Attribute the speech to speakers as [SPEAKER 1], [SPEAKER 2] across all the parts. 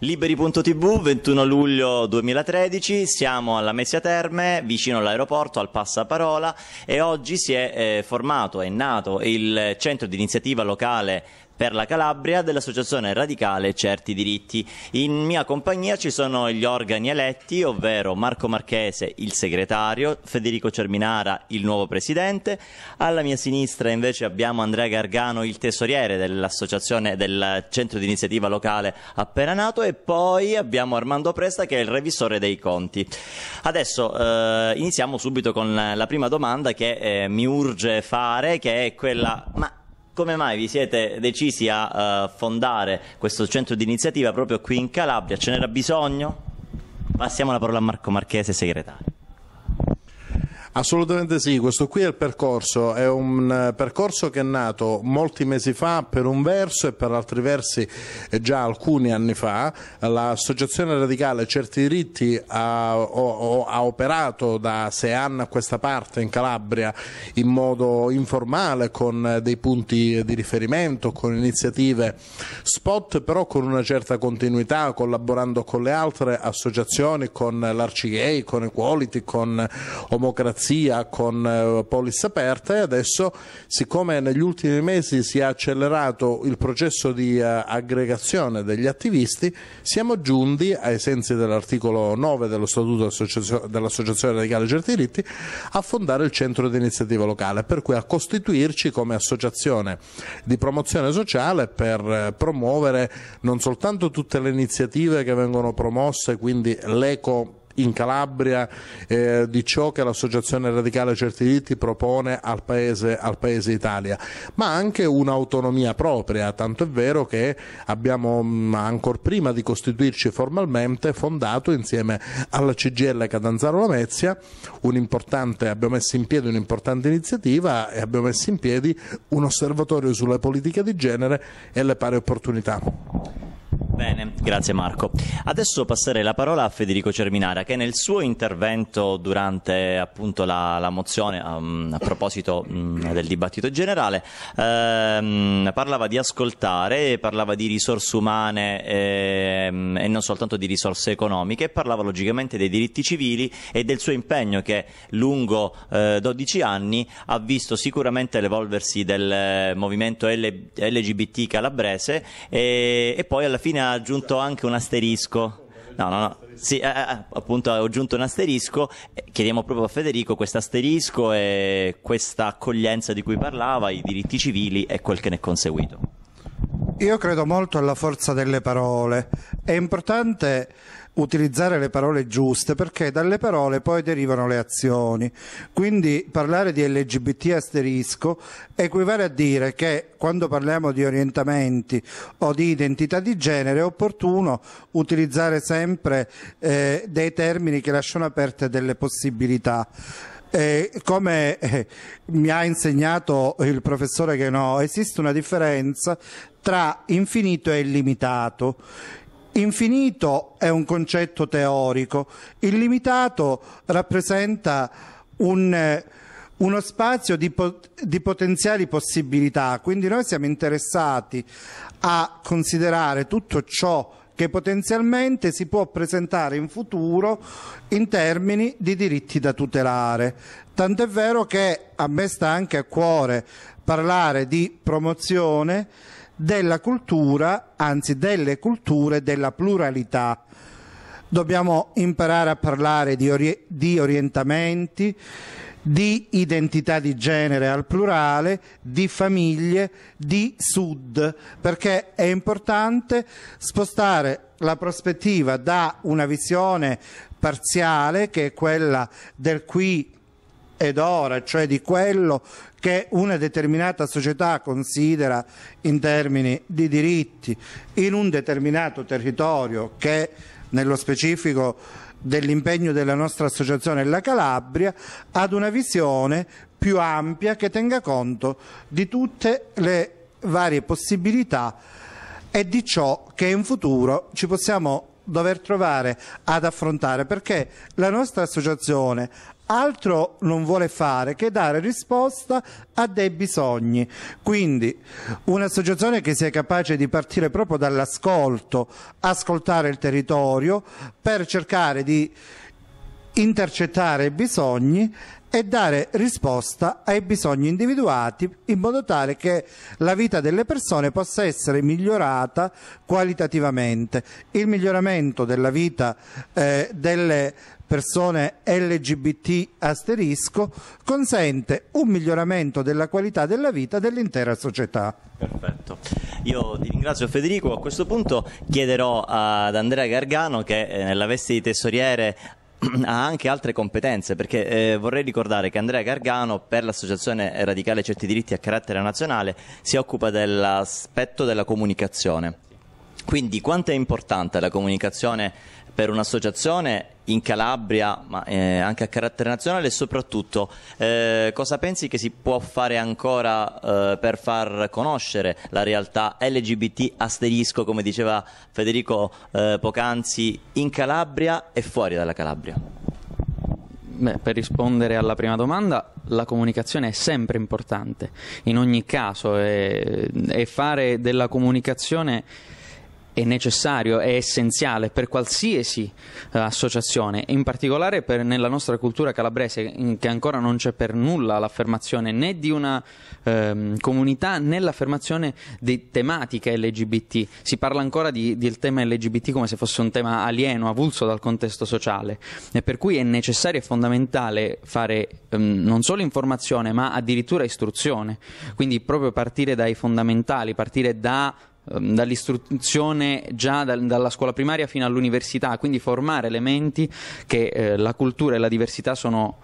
[SPEAKER 1] Liberi.tv, 21
[SPEAKER 2] luglio 2013, siamo alla Messia Terme, vicino all'aeroporto, al Passaparola e oggi si è eh, formato, è nato il centro di iniziativa locale per la Calabria dell'Associazione Radicale Certi Diritti. In mia compagnia ci sono gli organi eletti, ovvero Marco Marchese, il segretario, Federico Cerminara, il nuovo presidente. Alla mia sinistra invece abbiamo Andrea Gargano, il tesoriere dell'Associazione del Centro di Iniziativa Locale appena nato e poi abbiamo Armando Presta che è il revisore dei conti. Adesso eh, iniziamo subito con la prima domanda che eh, mi urge fare, che è quella ma come mai vi siete decisi a uh, fondare questo centro di iniziativa proprio qui in Calabria? Ce n'era bisogno? Passiamo la parola a Marco Marchese, segretario.
[SPEAKER 3] Assolutamente sì, questo qui è il percorso, è un eh, percorso che è nato molti mesi fa per un verso e per altri versi eh, già alcuni anni fa. L'associazione radicale Certi Diritti ha, o, ha operato da sei anni a questa parte in Calabria in modo informale con eh, dei punti di riferimento, con iniziative spot, però con una certa continuità, collaborando con le altre associazioni, con l'Arcigay, con Equality, con Omocrazia garanzia con eh, polizza aperta e adesso siccome negli ultimi mesi si è accelerato il processo di eh, aggregazione degli attivisti siamo giunti ai sensi dell'articolo 9 dello statuto dell'associazione radicale certi diritti a fondare il centro di iniziativa locale per cui a costituirci come associazione di promozione sociale per eh, promuovere non soltanto tutte le iniziative che vengono promosse quindi l'eco in Calabria eh, di ciò che l'associazione radicale Certi Diritti propone al paese, al paese, Italia, ma anche un'autonomia propria, tanto è vero che abbiamo mm, ancora prima di costituirci formalmente fondato insieme alla CGL Catanzaro Lamezia abbiamo messo in piedi un'importante iniziativa e abbiamo messo in piedi un osservatorio sulle politiche di genere e le pari opportunità.
[SPEAKER 2] Bene, grazie Marco. Adesso passerei la parola a Federico Cerminara che nel suo intervento durante appunto, la, la, mozione um, a proposito um, del dibattito generale um, parlava di ascoltare, parlava di risorse umane e, ehm, e non soltanto di risorse economiche parlava logicamente dei diritti civili e del suo impegno che lungo uh, eh, 12 anni ha visto sicuramente l'evolversi del eh, movimento L LGBT calabrese e, e poi alla fine ha aggiunto anche un asterisco. No, no, no. Sì, eh, eh appunto ho aggiunto un asterisco. Eh, chiediamo proprio a Federico questo asterisco e questa accoglienza di cui parlava, i diritti civili e quel che ne è conseguito.
[SPEAKER 4] Io credo molto alla forza delle parole. È importante utilizzare le parole giuste perché dalle parole poi derivano le azioni. Quindi parlare di LGBT asterisco equivale a dire che quando parliamo di orientamenti o di identità di genere è opportuno utilizzare sempre eh, dei termini che lasciano aperte delle possibilità. Eh, come eh, mi ha insegnato il professore Che no, esiste una differenza tra infinito e illimitato. Infinito è un concetto teorico, illimitato rappresenta un, eh, uno spazio di, di potenziali possibilità, quindi noi siamo interessati a considerare tutto ciò che potenzialmente si può presentare in futuro in termini di diritti da tutelare. Tant'è vero che a me sta anche a cuore parlare di promozione della cultura, anzi delle culture, della pluralità. Dobbiamo imparare a parlare di, ori di orientamenti, di identità di genere al plurale, di famiglie, di sud, perché è importante spostare la prospettiva da una visione parziale, che è quella del qui ed ora, cioè di quello che una determinata società considera in termini di diritti in un determinato territorio che nello specifico dell'impegno della nostra associazione La Calabria ad una visione più ampia che tenga conto di tutte le varie possibilità e di ciò che in futuro ci possiamo dover trovare ad affrontare perché la nostra associazione altro non vuole fare che dare risposta a dei bisogni. Quindi un'associazione che sia capace di partire proprio dall'ascolto, ascoltare il territorio per cercare di intercettare i bisogni e dare risposta ai bisogni individuati in modo tale che la vita delle persone possa essere migliorata qualitativamente. Il miglioramento della vita eh, delle persone LGBT asterisco consente un miglioramento della qualità della vita dell'intera società. Perfetto,
[SPEAKER 2] io ti ringrazio Federico, a questo punto chiederò ad Andrea Gargano che eh, nella veste di tesoriere ha anche altre competenze, perché eh, vorrei ricordare che Andrea Gargano per l'Associazione Radicale Certi Diritti a carattere nazionale si occupa dell'aspetto della comunicazione. Quindi quanto è importante la comunicazione per un'associazione in Calabria, ma eh, anche a carattere nazionale e soprattutto eh, cosa pensi che si può fare ancora eh, per far conoscere la realtà LGBT asterisco, come diceva Federico eh, poc'anzi, in Calabria e fuori dalla Calabria?
[SPEAKER 5] Beh, per rispondere alla prima domanda, la comunicazione è sempre importante, in ogni caso, eh, e fare della comunicazione è necessario, è essenziale per qualsiasi uh, associazione, in particolare per, nella nostra cultura calabrese in, che ancora non c'è per nulla l'affermazione né di una um, comunità né l'affermazione di tematiche LGBT. Si parla ancora di, del tema LGBT come se fosse un tema alieno, avulso dal contesto sociale e per cui è necessario e fondamentale fare um, non solo informazione ma addirittura istruzione, quindi proprio partire dai fondamentali, partire da Ehm, dall'istruzione già dal, dalla scuola primaria fino all'università, quindi formare elementi che eh, la cultura e la diversità sono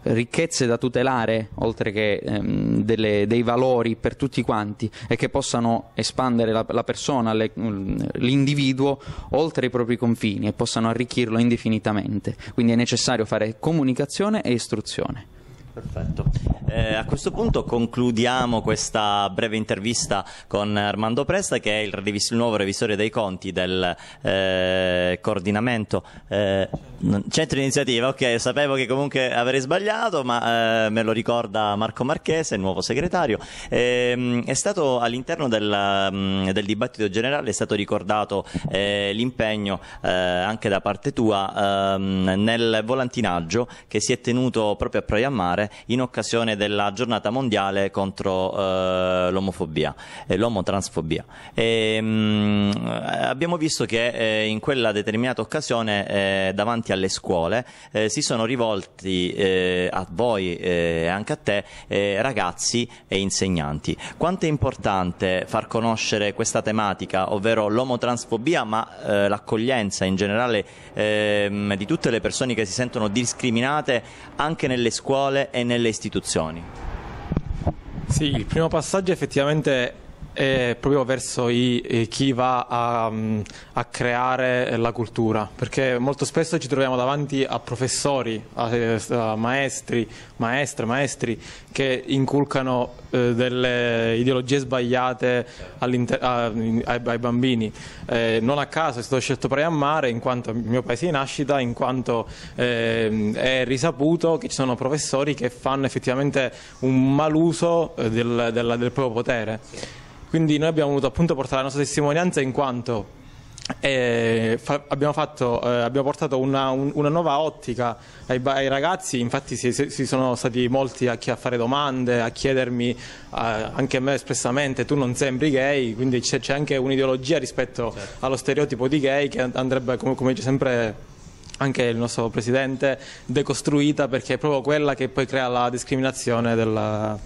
[SPEAKER 5] ricchezze da tutelare, oltre che ehm, delle, dei valori per tutti quanti e che possano espandere la, la persona, le, mm, l'individuo oltre i propri confini e possano arricchirlo indefinitamente. Quindi è necessario fare comunicazione e istruzione.
[SPEAKER 2] Perfetto. Eh, a questo punto concludiamo questa breve intervista con Armando Presta che è il, revis- il nuovo revisore dei conti del eh, coordinamento eh, centro iniziativa. Ok, sapevo che comunque avrei sbagliato ma eh, me lo ricorda Marco Marchese, il nuovo segretario. Ehm, è stato all'interno del, mm, del, dibattito generale è stato ricordato eh, l'impegno eh, anche da parte tua ehm, nel volantinaggio che si è tenuto proprio a Mare in occasione della giornata mondiale contro eh, l'omofobia e l'omotransfobia. E, ehm, mh, eh, abbiamo visto che eh, in quella determinata occasione eh, davanti alle scuole eh, si sono rivolti eh, a voi e anche a te ragazzi e insegnanti. Quanto è importante far conoscere questa tematica, ovvero l'omotransfobia, ma l'accoglienza in generale ehm, di tutte le persone che si sentono discriminate anche nelle scuole e nelle istituzioni?
[SPEAKER 1] Sì, il primo passaggio effettivamente è proprio verso i, eh, chi va a, a, creare la cultura, perché molto spesso ci troviamo davanti a professori, a, eh, a maestri, maestre, maestri che inculcano eh, delle ideologie sbagliate ai, ai, bambini. Eh, non a caso è stato scelto Preammare in quanto il mio paese di nascita, in quanto eh, è risaputo che ci sono professori che fanno effettivamente un maluso eh, del, del, del proprio potere. Quindi noi abbiamo voluto appunto portare la nostra testimonianza in quanto eh, fa, abbiamo, fatto, eh, abbiamo, portato una, un, una nuova ottica ai, ai ragazzi, infatti si, si, sono stati molti a, a fare domande, a chiedermi eh, anche a me espressamente tu non sembri gay, quindi c'è, anche un'ideologia rispetto certo. allo stereotipo di gay che andrebbe come, come dice sempre anche il nostro presidente, decostruita perché è proprio quella che poi crea la discriminazione della,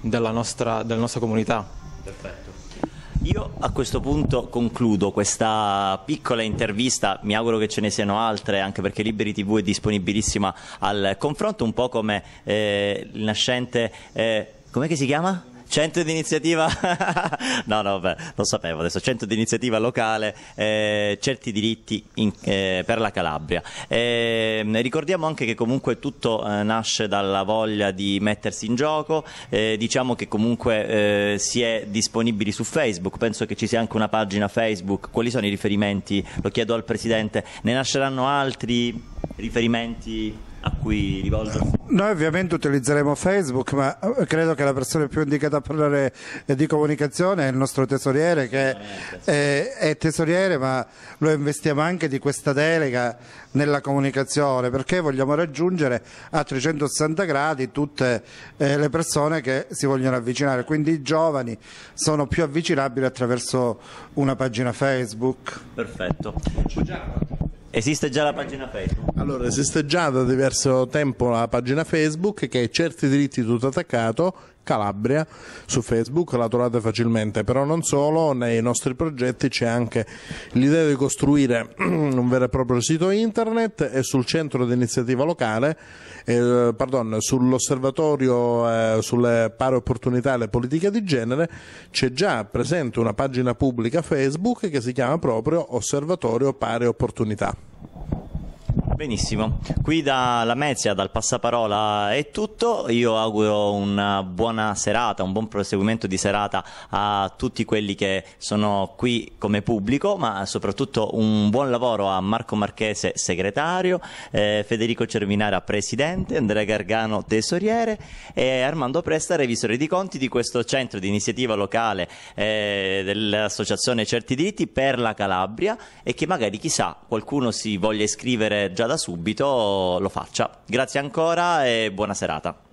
[SPEAKER 1] della, nostra, della nostra, comunità. Perfetto.
[SPEAKER 2] Io a questo punto concludo questa piccola intervista, mi auguro che ce ne siano altre anche perché Liberi TV è disponibilissima al confronto, un po' come eh, il nascente... Eh, com'è che si chiama? Centro di iniziativa, no, no, beh, lo sapevo adesso, centro di iniziativa locale, eh, certi diritti in, eh, per la Calabria. Eh, ricordiamo anche che comunque tutto eh, nasce dalla voglia di mettersi in gioco, eh, diciamo che comunque eh, si è disponibili su Facebook, penso che ci sia anche una pagina Facebook, quali sono i riferimenti? Lo chiedo al Presidente, ne nasceranno altri riferimenti? a cui rivolgersi?
[SPEAKER 4] Noi ovviamente utilizzeremo Facebook, ma eh, credo che la persona più indicata a parlare eh, di comunicazione è il nostro tesoriere, che ah, è, è, tesoriere, ma lo investiamo anche di questa delega nella comunicazione, perché vogliamo raggiungere a 360 gradi tutte eh, le persone che si vogliono avvicinare. Quindi i giovani sono più avvicinabili attraverso una pagina Facebook.
[SPEAKER 2] Perfetto. Esiste già la pagina Facebook?
[SPEAKER 3] Allora, esiste già da diverso tempo la pagina Facebook che è Certi diritti tutto attaccato Calabria su Facebook, la trovate facilmente, però non solo, nei nostri progetti c'è anche l'idea di costruire un vero e proprio sito internet e sul centro di iniziativa locale, eh, pardon, sull'osservatorio eh, sulle pari opportunità e le politiche di genere c'è già presente una pagina pubblica Facebook che si chiama proprio Osservatorio Pari Opportunità.
[SPEAKER 2] Benissimo, qui da Lamezia, dal passaparola è tutto, io auguro una buona serata, un buon proseguimento di serata a tutti quelli che sono qui come pubblico, ma soprattutto un buon lavoro a Marco Marchese, segretario, eh, Federico Cervinara, presidente, Andrea Gargano, tesoriere e Armando Presta, revisore di conti di questo centro di iniziativa locale eh, dell'associazione Certi Diritti per la Calabria e che magari chissà qualcuno si voglia iscrivere già
[SPEAKER 1] da da subito lo faccia. Grazie ancora e buona serata.